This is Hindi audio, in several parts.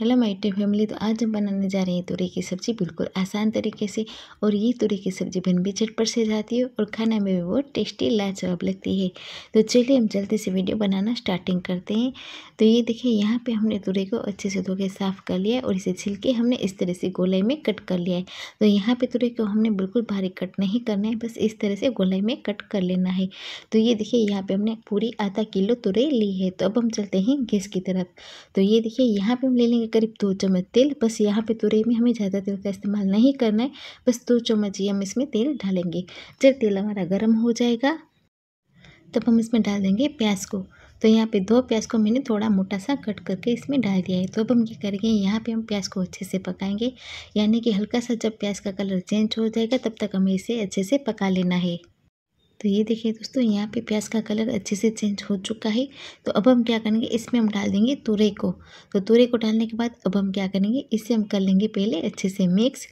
हेलो माय टी फैमिली तो आज हम बनाने जा रहे हैं तुरई की सब्ज़ी बिल्कुल आसान तरीके से और ये तुरई की सब्ज़ी बन भी झटपट से जाती है और खाने में भी बहुत टेस्टी लाजवाब लगती है तो चलिए हम जल्दी से वीडियो बनाना स्टार्टिंग करते हैं तो ये देखिए यहाँ पे हमने तुरई को अच्छे से धो के साफ़ कर लिया और इसे छिल के हमने इस तरह से गोलाई में कट कर लिया है तो यहाँ पर तुरई को हमने बिल्कुल भारी कट नहीं करना है बस इस तरह से गोलाई में कट कर लेना है तो ये देखिए यहाँ पर हमने पूरी आधा किलो तुरई ली है तो अब हम चलते हैं गैस की तरफ तो ये देखिए यहाँ पर हम ले लेंगे करीब दो तो चम्मच तेल बस यहाँ पे तुरई में हमें ज़्यादा तेल का इस्तेमाल नहीं करना है बस दो चम्मच ही हम इसमें तेल डालेंगे जब तेल हमारा गर्म हो जाएगा तब हम इसमें डाल देंगे प्याज को तो यहाँ पे दो प्याज को मैंने थोड़ा मोटा सा कट करके इसमें डाल दिया है तो अब हम ये करेंगे यहाँ पे हम प्याज को अच्छे से पकाएंगे यानी कि हल्का सा जब प्याज का कलर चेंज हो जाएगा तब तक हमें इसे अच्छे से पका लेना है तो ये देखिए दोस्तों यहाँ पे प्याज का कलर अच्छे से चेंज हो चुका है तो अब हम क्या करेंगे इसमें हम डाल देंगे तुरे को तो तुरे को डालने के बाद अब हम क्या करेंगे इसे हम कर लेंगे पहले अच्छे से मिक्स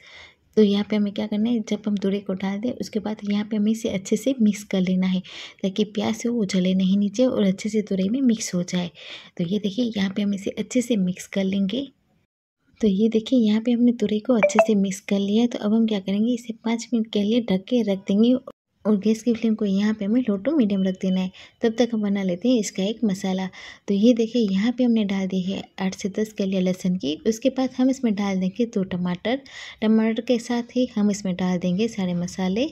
तो यहाँ पे हमें क्या करना है जब हम तुरे को डाल दें उसके बाद यहाँ पे हमें इसे अच्छे से मिक्स कर लेना है ताकि प्याज हो वो जले नहीं नीचे और अच्छे से तुरे में मिक्स हो जाए तो ये देखिए यहाँ पे हम इसे अच्छे से मिक्स कर लेंगे तो ये देखिए यहाँ पे हमने तुरई को अच्छे से मिक्स कर लिया है तो अब हम क्या करेंगे इसे पाँच मिनट के लिए ढक के रख देंगे और गैस की फ्लेम को यहाँ पे हमें लो टू मीडियम रख देना है तब तक हम बना लेते हैं इसका एक मसाला तो ये देखिए यहाँ पे हमने डाल दी है आठ से दस कलिया लहसुन की उसके बाद हम इसमें डाल देंगे दो टमाटर टमाटर के साथ ही हम इसमें डाल देंगे सारे मसाले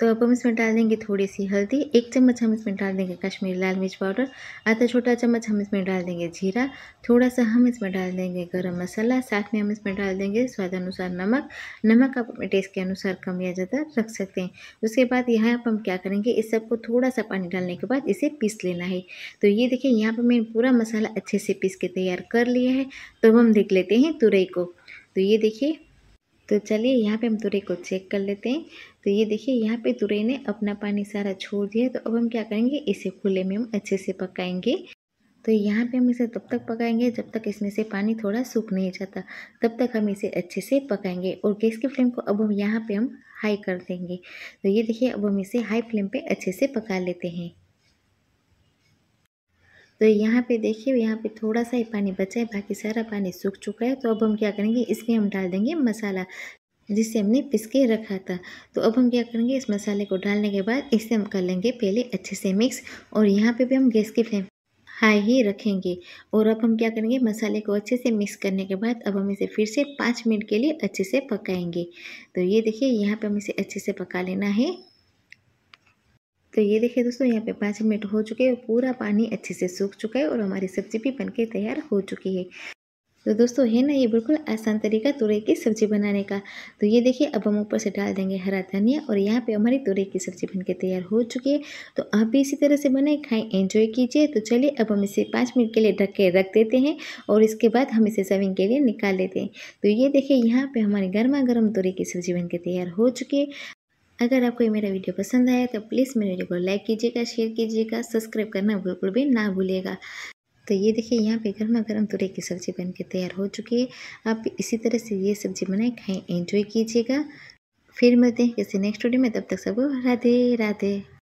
तो अब हम इसमें डाल देंगे थोड़ी सी हल्दी एक चम्मच हम इसमें डाल देंगे कश्मीरी लाल मिर्च पाउडर आधा छोटा चम्मच हम इसमें डाल देंगे जीरा थोड़ा सा हम इसमें डाल देंगे गरम मसाला साथ में हम इसमें डाल देंगे स्वाद अनुसार नमक नमक आप अपने टेस्ट के अनुसार कम या ज़्यादा रख सकते हैं उसके बाद यहाँ पर हम क्या करेंगे इस सबको थोड़ा सा पानी डालने के बाद इसे पीस लेना है तो ये देखिए यहाँ पर मैंने पूरा मसाला अच्छे से पीस के तैयार कर लिया है तो हम देख लेते हैं तुरई को तो ये देखिए तो चलिए यहाँ पे हम तुरई को चेक कर लेते हैं तो ये देखिए यहाँ पे तुरई ने अपना पानी सारा छोड़ दिया तो अब हम क्या करेंगे इसे खुले में हम अच्छे से पकाएंगे तो यहाँ पे हम इसे तब तक पकाएंगे जब तक इसमें से पानी थोड़ा सूख नहीं जाता तब तक हम इसे अच्छे से पकाएंगे और गैस की फ्लेम को अब हम यहाँ पे हम हाई कर देंगे तो ये देखिए अब हम इसे हाई फ्लेम पे अच्छे से पका लेते हैं तो यहाँ पे देखिए यहाँ पे थोड़ा सा ही पानी बचा है बाकी सारा पानी सूख चुका है तो अब हम क्या करेंगे इसमें हम डाल देंगे मसाला जिसे हमने पिस के रखा था तो अब हम क्या करेंगे इस मसाले को डालने के बाद इसे हम कर लेंगे पहले अच्छे से मिक्स और यहाँ पे भी हम गैस की फ्लेम हाई ही रखेंगे और अब हम क्या करेंगे मसाले को अच्छे से मिक्स करने के बाद अब हम इसे फिर से पाँच मिनट के लिए अच्छे से पकाएंगे तो ये देखिए यहाँ पे हम इसे अच्छे से पका लेना है तो ये देखिए दोस्तों यहाँ पे पाँच मिनट हो चुके हैं पूरा पानी अच्छे से सूख चुका है और हमारी सब्ज़ी भी बनके तैयार हो चुकी है तो दोस्तों है ना ये बिल्कुल आसान तरीका तुरई की सब्ज़ी बनाने का तो ये देखिए अब हम ऊपर से डाल देंगे हरा धनिया और यहाँ पे हमारी तुरई की सब्ज़ी बनके तैयार हो चुकी है तो आप भी इसी तरह से बनाए खाएं एंजॉय कीजिए तो चलिए अब हम इसे पाँच मिनट के लिए ढक के रख देते हैं और इसके बाद हम इसे सर्विंग के लिए निकाल लेते हैं तो ये देखिए यहाँ पर हमारी गर्मा गर्म तुरई की सब्ज़ी बन तैयार हो चुकी है अगर आपको ये मेरा वीडियो पसंद आया तो प्लीज़ मेरे वीडियो को लाइक कीजिएगा शेयर कीजिएगा सब्सक्राइब करना बिल्कुल भी ना भूलिएगा तो ये देखिए यहाँ पे गर्मा गर्म तुरे की सब्ज़ी बन के तैयार हो चुकी है आप इसी तरह से ये सब्ज़ी बनाए खाएँ एंजॉय कीजिएगा फिर मिलते हैं किसी नेक्स्ट वीडियो में तब तक सब राधे राधे